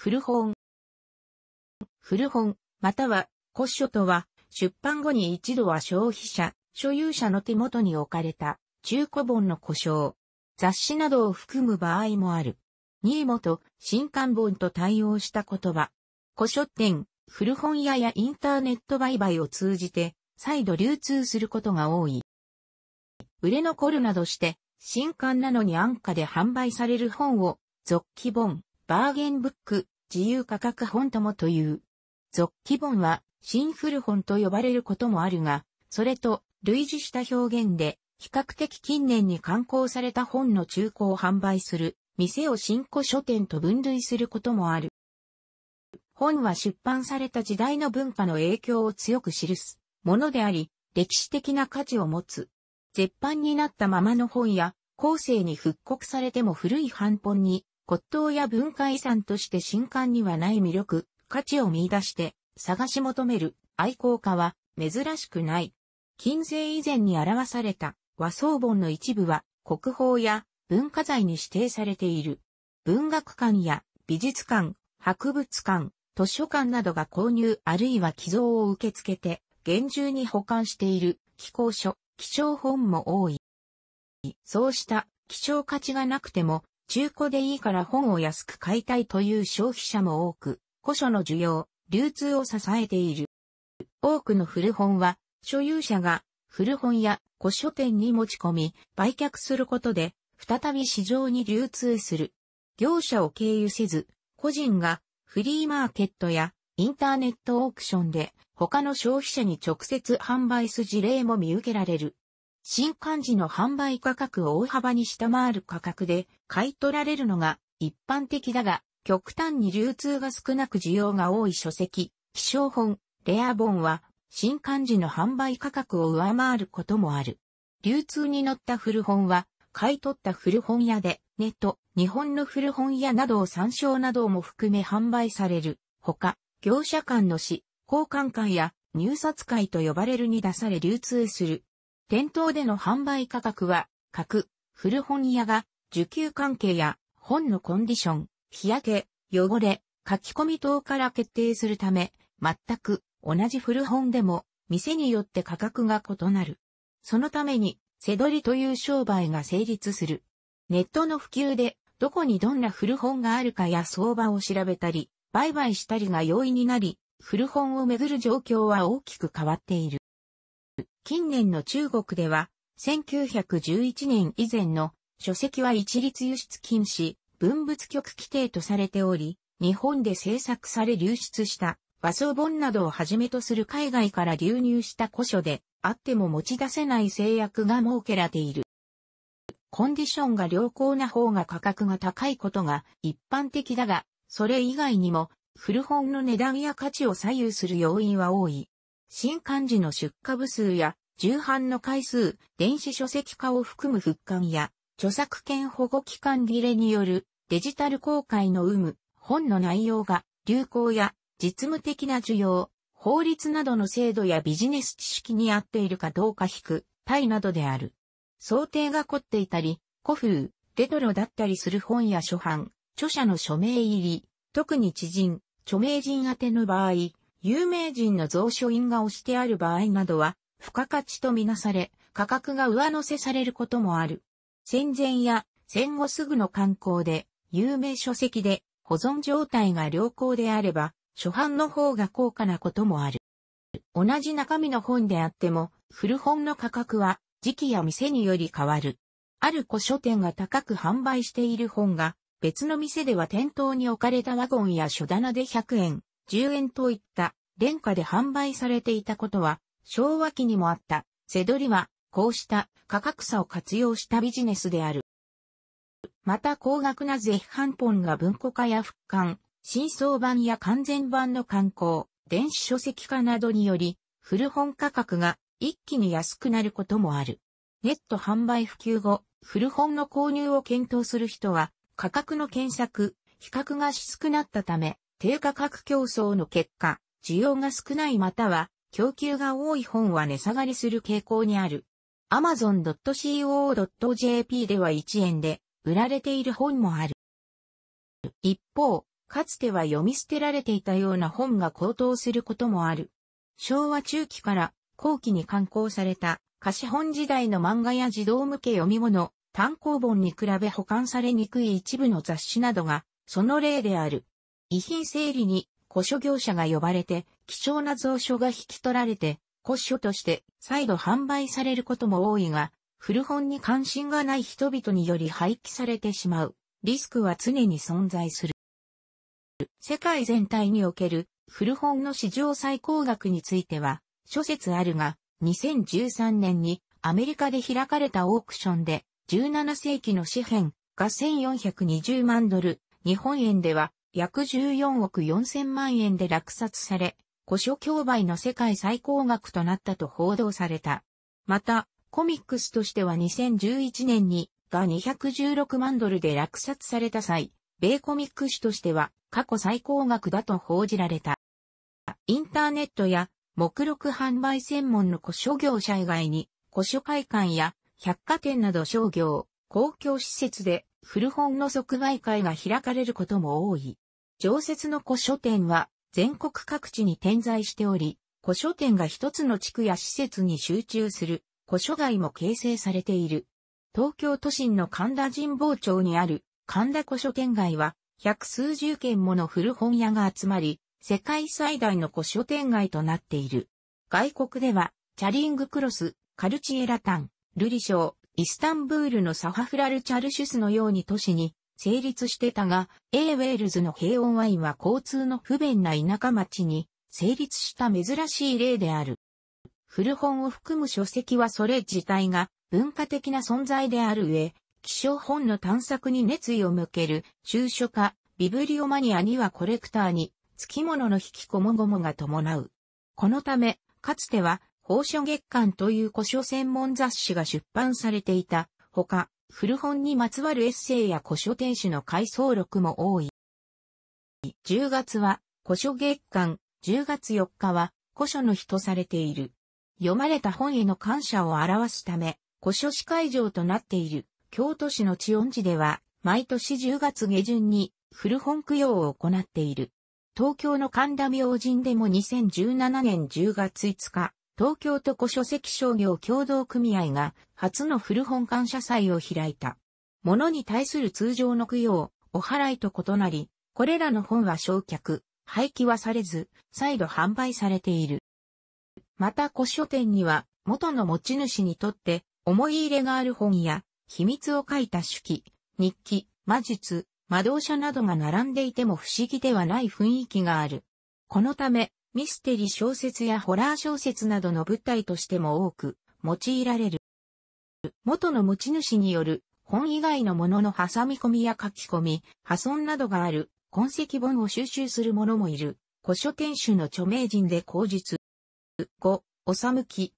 古本。古本、または古書とは、出版後に一度は消費者、所有者の手元に置かれた中古本の故障。雑誌などを含む場合もある。新元、新刊本と対応した言葉。古書店、古本屋やインターネット売買を通じて、再度流通することが多い。売れ残るなどして、新刊なのに安価で販売される本を、続記本、バーゲンブック、自由価格本ともという。続記本は、新古本と呼ばれることもあるが、それと類似した表現で、比較的近年に刊行された本の中古を販売する、店を新古書店と分類することもある。本は出版された時代の文化の影響を強く記すものであり、歴史的な価値を持つ。絶版になったままの本や、後世に復刻されても古い版本に骨董や文化遺産として新刊にはない魅力、価値を見出して探し求める愛好家は珍しくない。近世以前に表された和装本の一部は国宝や文化財に指定されている。文学館や美術館、博物館、図書館などが購入あるいは寄贈を受け付けて厳重に保管している寄稿書、貴重本も多い。そうした貴重価値がなくても中古でいいから本を安く買いたいという消費者も多く、古書の需要、流通を支えている。多くの古本は、所有者が古本や古書店に持ち込み、売却することで、再び市場に流通する。業者を経由せず、個人がフリーマーケットやインターネットオークションで他の消費者に直接販売す事例も見受けられる。新刊時の販売価格を大幅に下回る価格で買い取られるのが一般的だが、極端に流通が少なく需要が多い書籍、希少本、レア本は、新刊時の販売価格を上回ることもある。流通に乗った古本は、買い取った古本屋で、ネット、日本の古本屋などを参照なども含め販売される。ほか、業者間の市、交換会や入札会と呼ばれるに出され流通する。店頭での販売価格は、各古本屋が受給関係や本のコンディション、日焼け、汚れ、書き込み等から決定するため、全く同じ古本でも店によって価格が異なる。そのために、せどりという商売が成立する。ネットの普及で、どこにどんな古本があるかや相場を調べたり、売買したりが容易になり、古本をめぐる状況は大きく変わっている。近年の中国では、1911年以前の書籍は一律輸出禁止、文物局規定とされており、日本で制作され流出した和装本などをはじめとする海外から流入した古書で、あっても持ち出せない制約が設けられている。コンディションが良好な方が価格が高いことが一般的だが、それ以外にも古本の値段や価値を左右する要因は多い。新漢字の出荷部数や重版の回数、電子書籍化を含む復刊や著作権保護期間切れによるデジタル公開の有無、本の内容が流行や実務的な需要、法律などの制度やビジネス知識に合っているかどうか引く、対イなどである。想定が凝っていたり、古風、レトロだったりする本や初版、著者の署名入り、特に知人、著名人宛ての場合、有名人の蔵書印が押してある場合などは、付加価値とみなされ、価格が上乗せされることもある。戦前や戦後すぐの観光で、有名書籍で保存状態が良好であれば、初版の方が高価なこともある。同じ中身の本であっても、古本の価格は時期や店により変わる。ある古書店が高く販売している本が、別の店では店頭に置かれたワゴンや書棚で100円、10円といった、廉価で販売されていたことは、昭和期にもあった。セドりは、こうした価格差を活用したビジネスである。また高額な税反本が文庫化や復刊、新装版や完全版の刊行、電子書籍化などにより、古本価格が一気に安くなることもある。ネット販売普及後、古本の購入を検討する人は、価格の検索、比較がしくなったため、低価格競争の結果、需要が少ないまたは、供給が多い本は値下がりする傾向にある。amazon.co.jp では1円で売られている本もある。一方、かつては読み捨てられていたような本が高騰することもある。昭和中期から後期に刊行された貸本時代の漫画や児童向け読み物、単行本に比べ保管されにくい一部の雑誌などがその例である。遺品整理に古書業者が呼ばれて貴重な蔵書が引き取られて古書として再度販売されることも多いが、古本に関心がない人々により廃棄されてしまう、リスクは常に存在する。世界全体における古本の市場最高額については、諸説あるが、2013年にアメリカで開かれたオークションで、17世紀の紙幣が1420万ドル、日本円では約14億4000万円で落札され、古書競売の世界最高額となったと報道された。また、コミックスとしては2011年にが216万ドルで落札された際、米コミック誌としては過去最高額だと報じられた。インターネットや目録販売専門の古書業者以外に、古書会館や百貨店など商業、公共施設で古本の即売会が開かれることも多い。常設の古書店は全国各地に点在しており、古書店が一つの地区や施設に集中する古書街も形成されている。東京都心の神田神保町にある神田古書店街は百数十件もの古本屋が集まり、世界最大の古書店街となっている。外国では、チャリングクロス、カルチエラタン、ルリショー、イスタンブールのサハフラルチャルシュスのように都市に成立してたが、A ウェールズの平穏ワインは交通の不便な田舎町に成立した珍しい例である。古本を含む書籍はそれ自体が文化的な存在である上、希少本の探索に熱意を向ける、中書家、ビブリオマニアにはコレクターに、付き物の引きこもごもが伴う。このため、かつては、宝書月間という古書専門雑誌が出版されていた、ほか、古本にまつわるエッセイや古書店主の回想録も多い。10月は古書月間、10月4日は古書の日とされている。読まれた本への感謝を表すため、古書市会場となっている京都市の千音寺では、毎年10月下旬に古本供養を行っている。東京の神田明神でも2017年10月5日、東京都古書籍商業協同組合が初の古本感謝祭を開いた。物に対する通常の供養、お払いと異なり、これらの本は焼却、廃棄はされず、再度販売されている。また古書店には、元の持ち主にとって思い入れがある本や、秘密を書いた手記、日記、魔術、魔導者などが並んでいても不思議ではない雰囲気がある。このため、ミステリー小説やホラー小説などの舞台としても多く用いられる。元の持ち主による本以外のものの挟み込みや書き込み、破損などがある痕跡本を収集する者もいる古書店主の著名人で口述。5、おさむき、